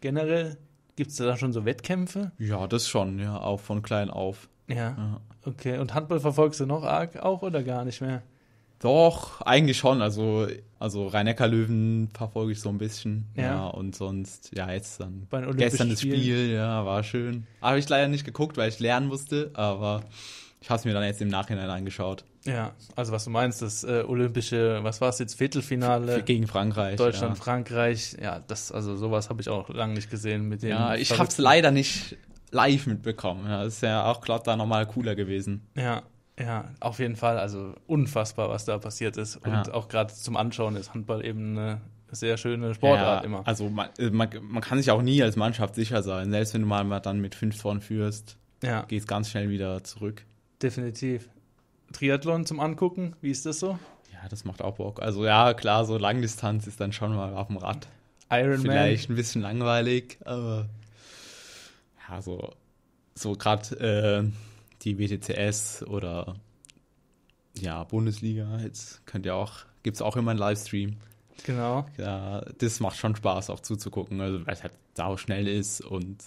generell? Gibt es da schon so Wettkämpfe? Ja, das schon, ja, auch von klein auf. Ja. ja. Okay, und Handball verfolgst du noch arg auch oder gar nicht mehr? Doch, eigentlich schon. Also, also Rhein-Neckar-Löwen verfolge ich so ein bisschen. Ja. ja. Und sonst, ja, jetzt dann. Bei gestern das Spiel, Spiel, ja, war schön. Habe ich leider nicht geguckt, weil ich lernen musste, aber ich habe es mir dann jetzt im Nachhinein angeschaut. Ja, also was du meinst, das äh, olympische, was war es jetzt, Viertelfinale? Gegen Frankreich. Deutschland, ja. Frankreich. Ja, das, also sowas habe ich auch lange nicht gesehen mit dem. Ja, ich habe es leider nicht live mitbekommen. Ja, ist ja auch klar da nochmal cooler gewesen. Ja, ja, auf jeden Fall. Also unfassbar, was da passiert ist. Und ja. auch gerade zum Anschauen ist Handball eben eine sehr schöne Sportart ja, immer. Also man, äh, man, man, kann sich auch nie als Mannschaft sicher sein. Selbst wenn du mal, dann mit fünf Toren führst, ja. geht es ganz schnell wieder zurück. Definitiv. Triathlon zum Angucken, wie ist das so? Ja, das macht auch Bock. Also ja, klar, so Langdistanz ist dann schon mal auf dem Rad. Ironman. Vielleicht ein bisschen langweilig, aber ja, so, so gerade äh, die WTCS oder ja, Bundesliga, jetzt könnt ihr auch, gibt es auch immer einen Livestream. Genau. Ja, das macht schon Spaß, auch zuzugucken, also weil es halt sau schnell ist und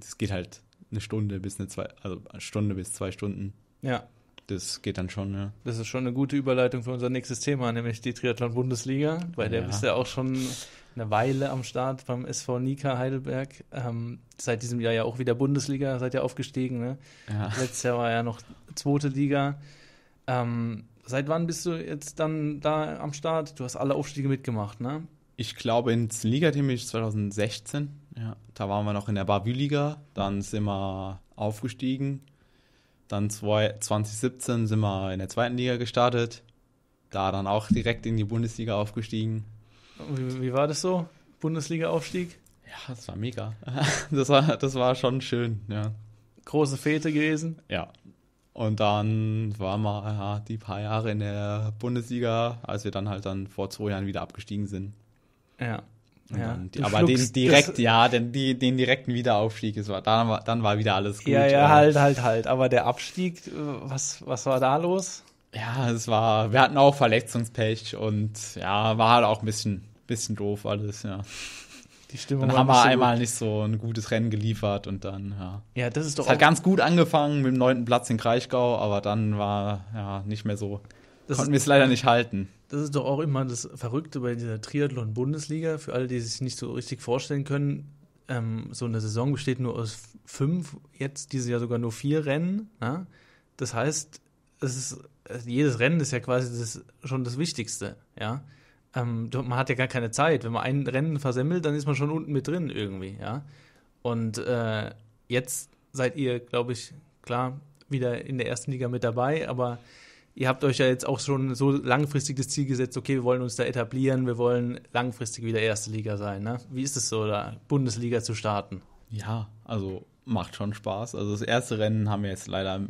es geht halt eine Stunde bis eine zwei, also eine Stunde bis zwei Stunden. Ja. Das geht dann schon, ja. Das ist schon eine gute Überleitung für unser nächstes Thema, nämlich die Triathlon-Bundesliga. Bei der bist du ja auch schon eine Weile am Start beim SV Nika Heidelberg. Ähm, seit diesem Jahr ja auch wieder Bundesliga, seid ihr aufgestiegen. Ne? Ja. Letztes Jahr war ja noch zweite Liga. Ähm, seit wann bist du jetzt dann da am Start? Du hast alle Aufstiege mitgemacht, ne? Ich glaube, ins liga Ligateam ist 2016. Ja, da waren wir noch in der Bavü-Liga. Dann sind wir aufgestiegen dann zwei, 2017 sind wir in der zweiten Liga gestartet. Da dann auch direkt in die Bundesliga aufgestiegen. Wie, wie war das so? Bundesliga-Aufstieg? Ja, das war mega. Das war, das war schon schön, ja. Große Fete gewesen? Ja. Und dann waren wir ja, die paar Jahre in der Bundesliga, als wir dann halt dann vor zwei Jahren wieder abgestiegen sind. Ja. Ja. Die, aber den direkt, ja, den, den direkten Wiederaufstieg, ist, dann, war, dann war wieder alles gut. Ja, ja, halt, halt, halt. Aber der Abstieg, äh, was, was war da los? Ja, es war, wir hatten auch Verletzungspech und ja, war halt auch ein bisschen, bisschen doof alles, ja. Die Stimmung dann haben wir einmal gut. nicht so ein gutes Rennen geliefert und dann, ja. Ja, das ist doch. Es hat ganz gut angefangen mit dem neunten Platz in Kraichgau, aber dann war ja nicht mehr so. Das Konnten wir es leider nicht halten das ist doch auch immer das Verrückte bei dieser Triathlon-Bundesliga. Für alle, die sich nicht so richtig vorstellen können, ähm, so eine Saison besteht nur aus fünf, jetzt dieses Jahr sogar nur vier Rennen. Na? Ne? Das heißt, es ist, also jedes Rennen ist ja quasi das, schon das Wichtigste. Ja? Ähm, man hat ja gar keine Zeit. Wenn man ein Rennen versemmelt, dann ist man schon unten mit drin irgendwie. Ja? Und äh, jetzt seid ihr, glaube ich, klar wieder in der ersten Liga mit dabei, aber ihr habt euch ja jetzt auch schon so langfristig das Ziel gesetzt, okay, wir wollen uns da etablieren, wir wollen langfristig wieder erste Liga sein. Ne? Wie ist es so, da Bundesliga zu starten? Ja, also macht schon Spaß. Also das erste Rennen haben wir jetzt leider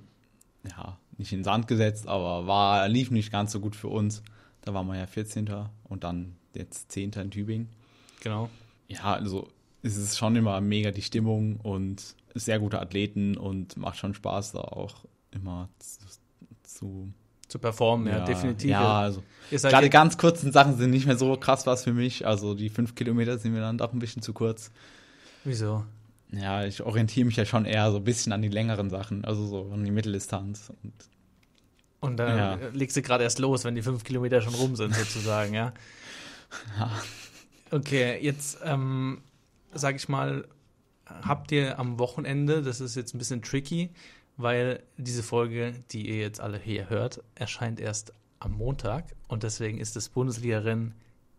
ja, nicht in den Sand gesetzt, aber war, lief nicht ganz so gut für uns. Da waren wir ja 14. und dann jetzt 10. in Tübingen. Genau. Ja, also es ist schon immer mega die Stimmung und sehr gute Athleten und macht schon Spaß, da auch immer zu, zu zu performen, ja, ja definitiv. Ja, also halt gerade ganz kurzen Sachen sind nicht mehr so krass was für mich. Also die fünf Kilometer sind mir dann doch ein bisschen zu kurz. Wieso? Ja, ich orientiere mich ja schon eher so ein bisschen an die längeren Sachen, also so an die Mitteldistanz. Und, und dann ja. legst du gerade erst los, wenn die fünf Kilometer schon rum sind, sozusagen, ja? ja. Okay, jetzt ähm, sag ich mal, habt ihr am Wochenende, das ist jetzt ein bisschen tricky, weil diese Folge, die ihr jetzt alle hier hört, erscheint erst am Montag und deswegen ist das Bundesliga-Rennen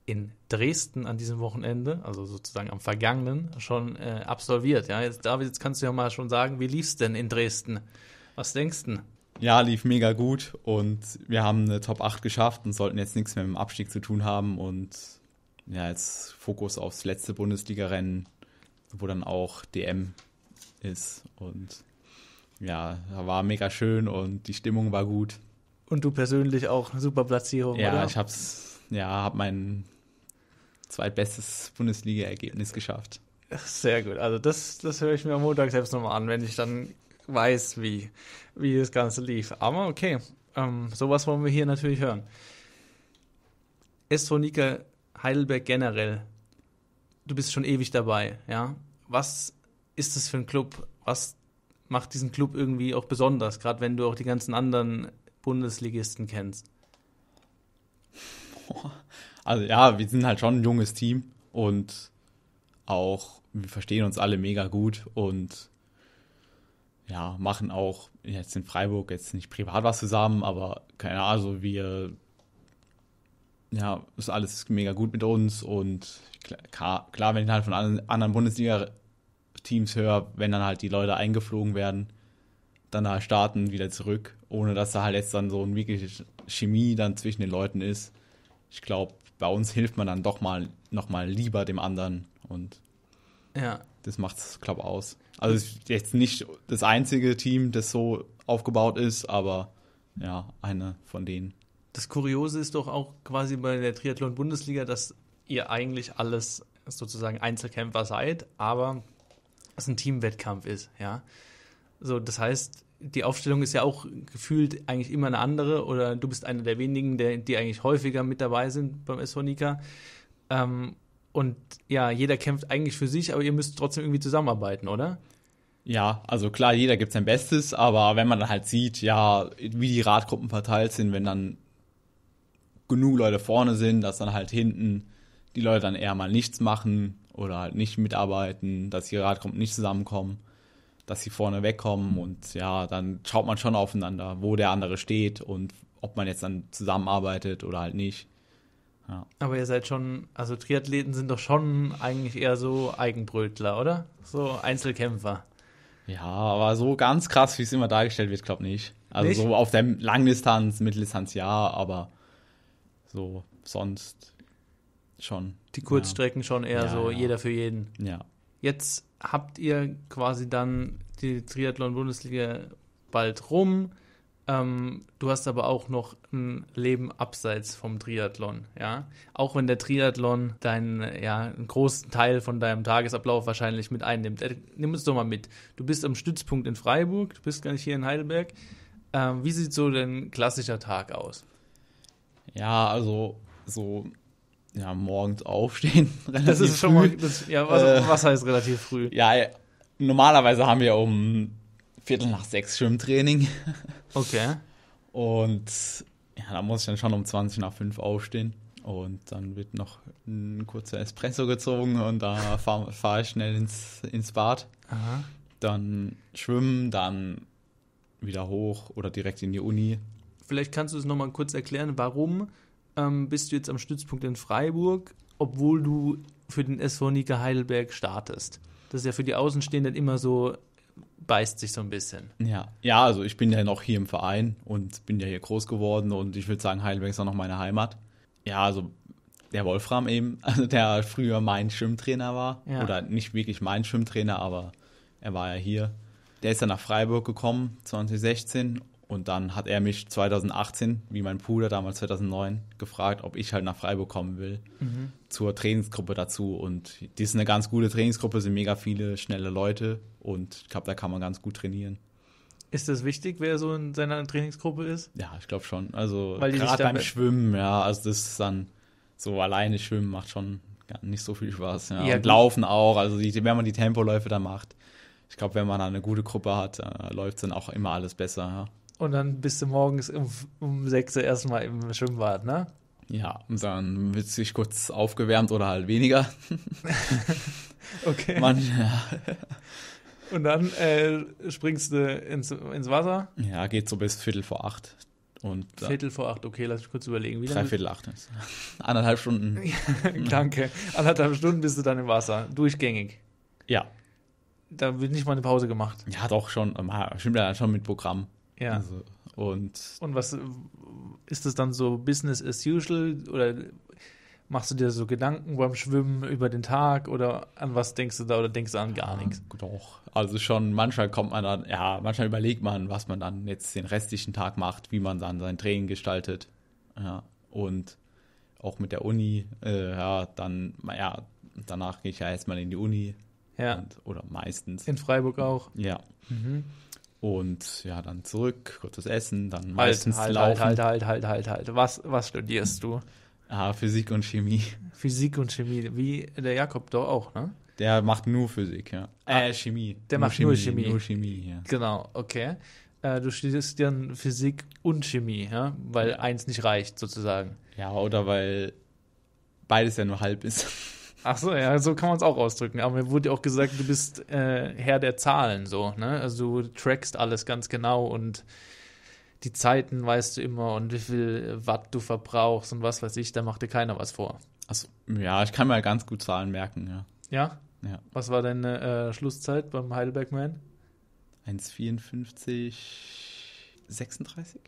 in Dresden an diesem Wochenende, also sozusagen am vergangenen, schon äh, absolviert. Ja, jetzt David, jetzt kannst du ja mal schon sagen, wie lief's denn in Dresden? Was denkst du? Ja, lief mega gut und wir haben eine Top 8 geschafft und sollten jetzt nichts mehr mit dem Abstieg zu tun haben und ja, jetzt Fokus aufs letzte Bundesliga-Rennen, wo dann auch DM ist und ja, war mega schön und die Stimmung war gut. Und du persönlich auch super Platzierung, ja, oder? Ja, ich hab's, ja, hab mein zweitbestes Bundesliga-Ergebnis geschafft. Sehr gut. Also das, das höre ich mir am Montag selbst nochmal an, wenn ich dann weiß, wie, wie das Ganze lief. Aber okay, ähm, sowas wollen wir hier natürlich hören. Estronika Heidelberg generell, du bist schon ewig dabei, ja. Was ist das für ein Club? Was macht diesen Club irgendwie auch besonders, gerade wenn du auch die ganzen anderen Bundesligisten kennst? Also ja, wir sind halt schon ein junges Team und auch wir verstehen uns alle mega gut und ja, machen auch jetzt in Freiburg jetzt nicht privat was zusammen, aber keine Ahnung, also wir ja, ist alles mega gut mit uns und klar, wenn ich halt von anderen Bundesliga Teams höher, wenn dann halt die Leute eingeflogen werden, dann da starten, wieder zurück, ohne dass da halt jetzt dann so eine wirkliche Chemie dann zwischen den Leuten ist. Ich glaube, bei uns hilft man dann doch mal noch mal lieber dem anderen und ja. das macht es, glaube ich, aus. Also jetzt nicht das einzige Team, das so aufgebaut ist, aber ja, eine von denen. Das Kuriose ist doch auch quasi bei der Triathlon-Bundesliga, dass ihr eigentlich alles sozusagen Einzelkämpfer seid, aber es ein Teamwettkampf ist, ja. So, das heißt, die Aufstellung ist ja auch gefühlt eigentlich immer eine andere oder du bist einer der wenigen, der, die eigentlich häufiger mit dabei sind beim SV Nika. Ähm, und ja, jeder kämpft eigentlich für sich, aber ihr müsst trotzdem irgendwie zusammenarbeiten, oder? Ja, also klar, jeder gibt sein Bestes, aber wenn man dann halt sieht, ja, wie die Radgruppen verteilt sind, wenn dann genug Leute vorne sind, dass dann halt hinten die Leute dann eher mal nichts machen oder halt nicht mitarbeiten, dass die Radgruppen nicht zusammenkommen, dass sie vorne wegkommen mhm. und ja, dann schaut man schon aufeinander, wo der andere steht und ob man jetzt dann zusammenarbeitet oder halt nicht. Ja. Aber ihr seid schon, also Triathleten sind doch schon eigentlich eher so Eigenbrötler, oder? So Einzelkämpfer. Ja, aber so ganz krass, wie es immer dargestellt wird, glaube ich nicht. Also nicht? so auf der Langdistanz, Mitteldistanz ja, aber so sonst Schon. Die Kurzstrecken ja. schon eher ja, so ja. jeder für jeden. Ja. Jetzt habt ihr quasi dann die Triathlon-Bundesliga bald rum. Ähm, du hast aber auch noch ein Leben abseits vom Triathlon, ja. Auch wenn der Triathlon deinen, ja, einen großen Teil von deinem Tagesablauf wahrscheinlich mit einnimmt. Äh, nimm uns doch mal mit. Du bist am Stützpunkt in Freiburg, du bist gar nicht hier in Heidelberg. Ähm, wie sieht so dein klassischer Tag aus? Ja, also so ja, morgens aufstehen. das ist schon früh. mal, das, ja, was, äh, was heißt relativ früh? Ja, normalerweise haben wir um Viertel nach sechs Schwimmtraining. Okay. Und ja, da muss ich dann schon um 20 nach fünf aufstehen. Und dann wird noch ein kurzer Espresso gezogen und da fahre fahr ich schnell ins, ins Bad. Aha. Dann schwimmen, dann wieder hoch oder direkt in die Uni. Vielleicht kannst du es nochmal kurz erklären, warum ähm, bist du jetzt am Stützpunkt in Freiburg, obwohl du für den SV Nika Heidelberg startest. Das ist ja für die Außenstehenden immer so, beißt sich so ein bisschen. Ja, ja, also ich bin ja noch hier im Verein und bin ja hier groß geworden und ich würde sagen, Heidelberg ist auch noch meine Heimat. Ja, also der Wolfram eben, also der früher mein Schwimmtrainer war. Ja. Oder nicht wirklich mein Schwimmtrainer, aber er war ja hier. Der ist dann nach Freiburg gekommen, 2016, und dann hat er mich 2018, wie mein Bruder damals 2009, gefragt, ob ich halt nach Freiburg kommen will, mhm. zur Trainingsgruppe dazu. Und die ist eine ganz gute Trainingsgruppe, sind mega viele schnelle Leute und ich glaube, da kann man ganz gut trainieren. Ist das wichtig, wer so in seiner Trainingsgruppe ist? Ja, ich glaube schon. Also gerade beim Schwimmen, ja, also das ist dann so alleine Schwimmen macht schon nicht so viel Spaß. Ja. ja und Laufen auch, also die, wenn man die Tempoläufe da macht, ich glaube, wenn man eine gute Gruppe hat, äh, läuft dann auch immer alles besser. Ja. Und dann bist du morgens um, um 6 Uhr erstmal im Schwimmbad, ne? Ja, und dann wird sich kurz aufgewärmt oder halt weniger. okay. Man, ja. Und dann äh, springst du ins, ins Wasser? Ja, geht so bis Viertel vor acht. Und, Viertel vor acht, okay, lass mich kurz überlegen. Wie drei lange? Viertel acht. Ist. Anderthalb Stunden. Danke. Anderthalb Stunden bist du dann im Wasser. Durchgängig. Ja. Da wird nicht mal eine Pause gemacht. Ja, doch schon. Ah, stimmt ja schon mit Programm. Ja. Also, und, und was ist das dann so Business as usual oder machst du dir so Gedanken beim Schwimmen über den Tag oder an was denkst du da oder denkst du an gar ja, ah, nichts? Doch, also schon manchmal kommt man dann, ja, manchmal überlegt man, was man dann jetzt den restlichen Tag macht, wie man dann sein Training gestaltet. Ja, und auch mit der Uni, äh, ja, dann, ja, danach gehe ich ja erstmal in die Uni. Ja. Und, oder meistens. In Freiburg auch. Ja. Mhm. Und ja, dann zurück, kurzes Essen, dann halt, meistens halt, halt, laufen. Halt, halt, halt, halt, halt. Was, was studierst du? Ah, Physik und Chemie. Physik und Chemie, wie der Jakob doch auch, ne? Der macht nur Physik, ja. Ah, äh, Chemie. Der nur macht Chemie, nur Chemie. Nur Chemie, ja. Genau, okay. Äh, du studierst dann Physik und Chemie, ja? Weil eins nicht reicht, sozusagen. Ja, oder weil beides ja nur halb ist. Ach so, ja, so kann man es auch ausdrücken. Aber mir wurde auch gesagt, du bist äh, Herr der Zahlen, so, ne? Also du trackst alles ganz genau und die Zeiten weißt du immer und wie viel Watt du verbrauchst und was weiß ich, da macht dir keiner was vor. Also, ja, ich kann mir ganz gut Zahlen merken, ja. Ja? Ja. Was war deine äh, Schlusszeit beim Heidelberg Man? 1,54, 36?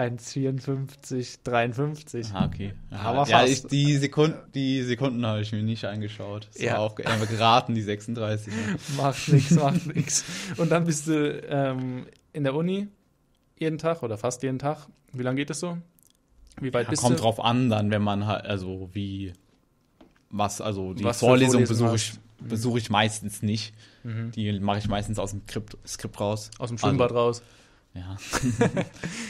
1,54, 53. Ah, okay. Aber ja, ich, die, Sekund, die Sekunden habe ich mir nicht angeschaut. Das ja. war auch geraten, die 36. macht nichts, macht nichts. Und dann bist du ähm, in der Uni jeden Tag oder fast jeden Tag. Wie lange geht es so? Wie weit ja, bist kommt du? Kommt drauf an, dann, wenn man halt, also wie, was, also die was Vorlesung besuche ich mhm. besuche ich meistens nicht. Mhm. Die mache ich meistens aus dem Skript, Skript raus. Aus dem Schwimmbad also, raus. Ja.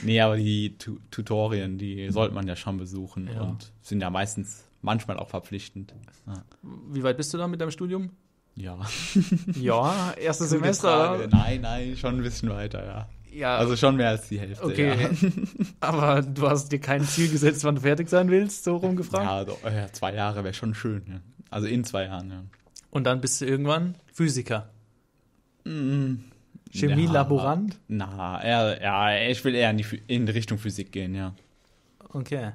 nee, aber die tu Tutorien, die mhm. sollte man ja schon besuchen ja. und sind ja meistens manchmal auch verpflichtend. Ja. Wie weit bist du da mit deinem Studium? Ja. ja, erstes Gute Semester. Frage. Nein, nein, schon ein bisschen weiter, ja. Ja. Also schon mehr als die Hälfte. Okay. Ja. Aber du hast dir kein Ziel gesetzt, wann du fertig sein willst, so rumgefragt? Ja, also, ja zwei Jahre wäre schon schön. Ja. Also in zwei Jahren, ja. Und dann bist du irgendwann Physiker. Mhm. Chemielaborant? Ja, na, eher, ja, ich will eher in die, in Richtung Physik gehen, ja. Okay.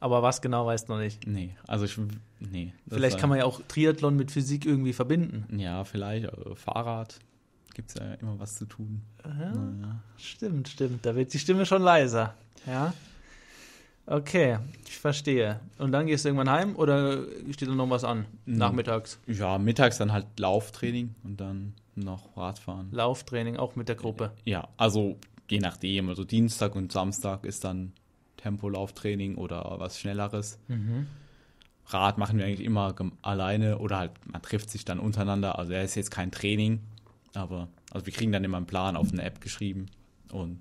Aber was genau weißt du noch nicht? Nee, also ich. Nee. Vielleicht kann man ja auch Triathlon mit Physik irgendwie verbinden. Ja, vielleicht. Also Fahrrad gibt es ja immer was zu tun. Ja, naja. Stimmt, stimmt. Da wird die Stimme schon leiser. Ja. Okay, ich verstehe. Und dann gehst du irgendwann heim oder steht da noch was an? Mhm. Nachmittags? Ja, mittags dann halt Lauftraining und dann noch Radfahren. Lauftraining auch mit der Gruppe? Äh, ja, also je nachdem. Also Dienstag und Samstag ist dann Tempolauftraining oder was Schnelleres. Mhm. Rad machen wir eigentlich immer alleine oder halt man trifft sich dann untereinander. Also er ist jetzt kein Training, aber also wir kriegen dann immer einen Plan auf eine App geschrieben und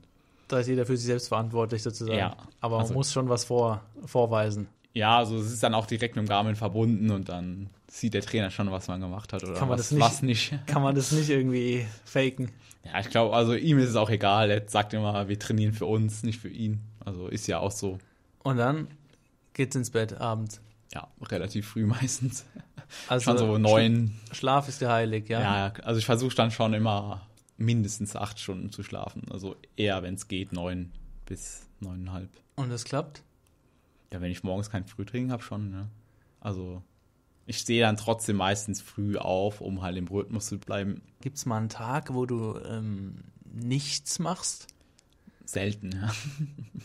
da ist jeder für sich selbst verantwortlich sozusagen. Ja. Aber man also, muss schon was vor, vorweisen. Ja, also es ist dann auch direkt mit dem Garmin verbunden und dann sieht der Trainer schon, was man gemacht hat oder kann man was, das nicht, was nicht. Kann man das nicht irgendwie faken? Ja, ich glaube, also ihm ist es auch egal. Er sagt immer, wir trainieren für uns, nicht für ihn. Also ist ja auch so. Und dann geht's ins Bett abends. Ja, relativ früh meistens. Also schon so neun. Schlaf ist ja ja. Ja, also ich versuche dann schon immer mindestens acht Stunden zu schlafen. Also eher, wenn es geht, neun bis neuneinhalb. Und das klappt? Ja, wenn ich morgens kein Frühtraining habe, schon. Ne? Also ich stehe dann trotzdem meistens früh auf, um halt im Rhythmus zu bleiben. Gibt es mal einen Tag, wo du ähm, nichts machst? Selten, ja.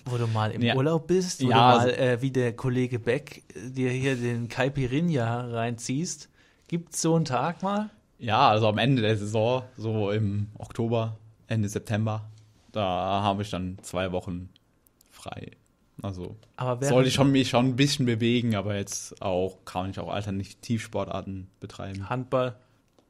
Wo du mal im ja. Urlaub bist, wo ja, du mal, also äh, wie der Kollege Beck, äh, dir hier den Caipirinha reinziehst. Gibt es so einen Tag mal? Ja, also am Ende der Saison, so im Oktober, Ende September, da habe ich dann zwei Wochen frei. Also sollte ich schon, mich schon ein bisschen bewegen, aber jetzt auch kann ich auch Alternativsportarten betreiben. Handball.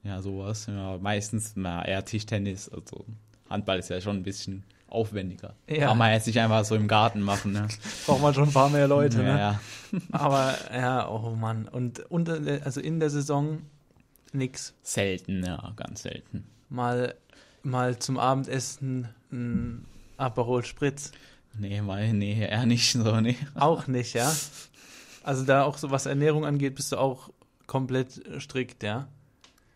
Ja, sowas. Ja, meistens na, eher Tischtennis. Also Handball ist ja schon ein bisschen aufwendiger. Ja. Kann man jetzt nicht einfach so im Garten machen. Ne? Braucht man schon ein paar mehr Leute. Ne? Ja, ne? Aber ja, oh Mann. Und, und also in der Saison nix. Selten, ja, ganz selten. Mal, mal zum Abendessen ein Aperol Spritz. Nee, mal, nee, eher nicht so, nee. Auch nicht, ja. Also da auch so, was Ernährung angeht, bist du auch komplett strikt, ja?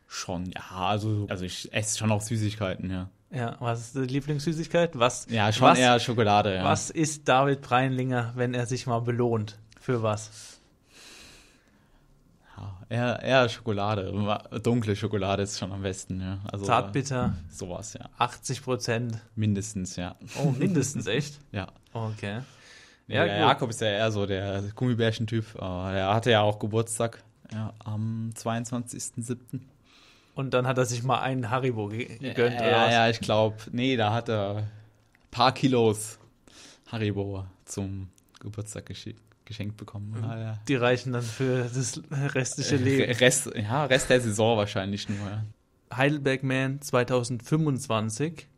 Schon, ja, also, also ich esse schon auch Süßigkeiten, ja. Ja, was ist deine Lieblingssüßigkeit? Was, ja, schon was, eher Schokolade, ja. Was ist David Breinlinger, wenn er sich mal belohnt? Für was? Ja, eher, eher Schokolade. Dunkle Schokolade ist schon am besten. Ja. Also, Zartbitter. Äh, sowas, ja. 80 Prozent. Mindestens, ja. Oh, mindestens, echt? ja. Okay. Ja, ja Jakob ist ja eher so der Gummibärchen-Typ. Äh, er hatte ja auch Geburtstag ja, am 22.07. Und dann hat er sich mal einen Haribo gegönnt. Ja, ja, ja, ich glaube, nee, da hat er ein paar Kilos Haribo zum Geburtstag geschickt geschenkt bekommen. Mhm. Ah, ja. Die reichen dann für das restliche äh, Leben. Rest, ja, Rest der Saison wahrscheinlich nur. Heidelberg Man 2025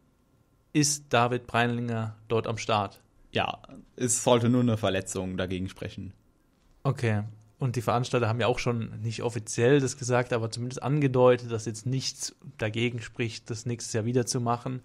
ist David Breinlinger dort am Start. Ja, es sollte nur eine Verletzung dagegen sprechen. Okay. Und die Veranstalter haben ja auch schon nicht offiziell das gesagt, aber zumindest angedeutet, dass jetzt nichts dagegen spricht, das nächstes Jahr wieder zu machen.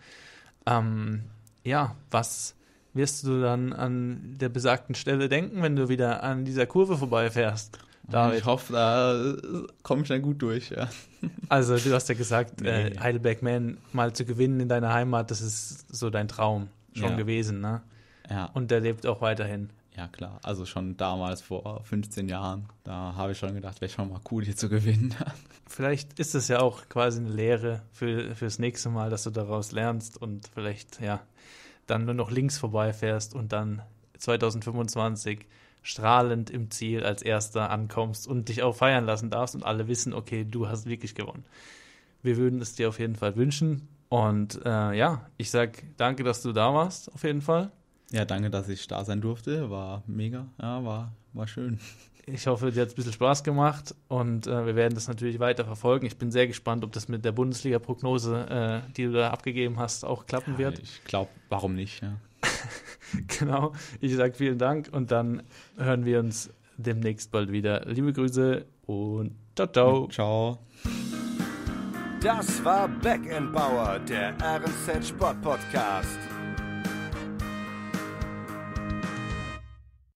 Ähm, ja, was wirst du dann an der besagten Stelle denken, wenn du wieder an dieser Kurve vorbeifährst. David. Ich hoffe, da äh, komme ich dann gut durch. Ja. Also du hast ja gesagt, äh, nee. äh, Heidelberg Man mal zu gewinnen in deiner Heimat, das ist so dein Traum schon ja. gewesen, ne? Ja. Und der lebt auch weiterhin. Ja, klar. Also schon damals vor 15 Jahren, da habe ich schon gedacht, wäre schon mal cool, hier zu gewinnen. vielleicht ist das ja auch quasi eine Lehre für, fürs nächste Mal, dass du daraus lernst und vielleicht, ja, dann nur noch links vorbeifährst und dann 2025 strahlend im Ziel als Erster ankommst und dich auch feiern lassen darfst und alle wissen, okay, du hast wirklich gewonnen. Wir würden es dir auf jeden Fall wünschen. Und äh, ja, ich sag danke, dass du da warst, auf jeden Fall. Ja, danke, dass ich da sein durfte. War mega, ja, war, war schön. Ich hoffe, dir hat es ein bisschen Spaß gemacht und äh, wir werden das natürlich weiter verfolgen. Ich bin sehr gespannt, ob das mit der Bundesliga-Prognose, äh, die du da abgegeben hast, auch klappen ja, wird. Ich glaube, warum nicht? Ja. genau. Ich sage vielen Dank und dann hören wir uns demnächst bald wieder. Liebe Grüße und ciao, ciao. Ciao. Das war Back Bauer, der RNZ Sport Podcast.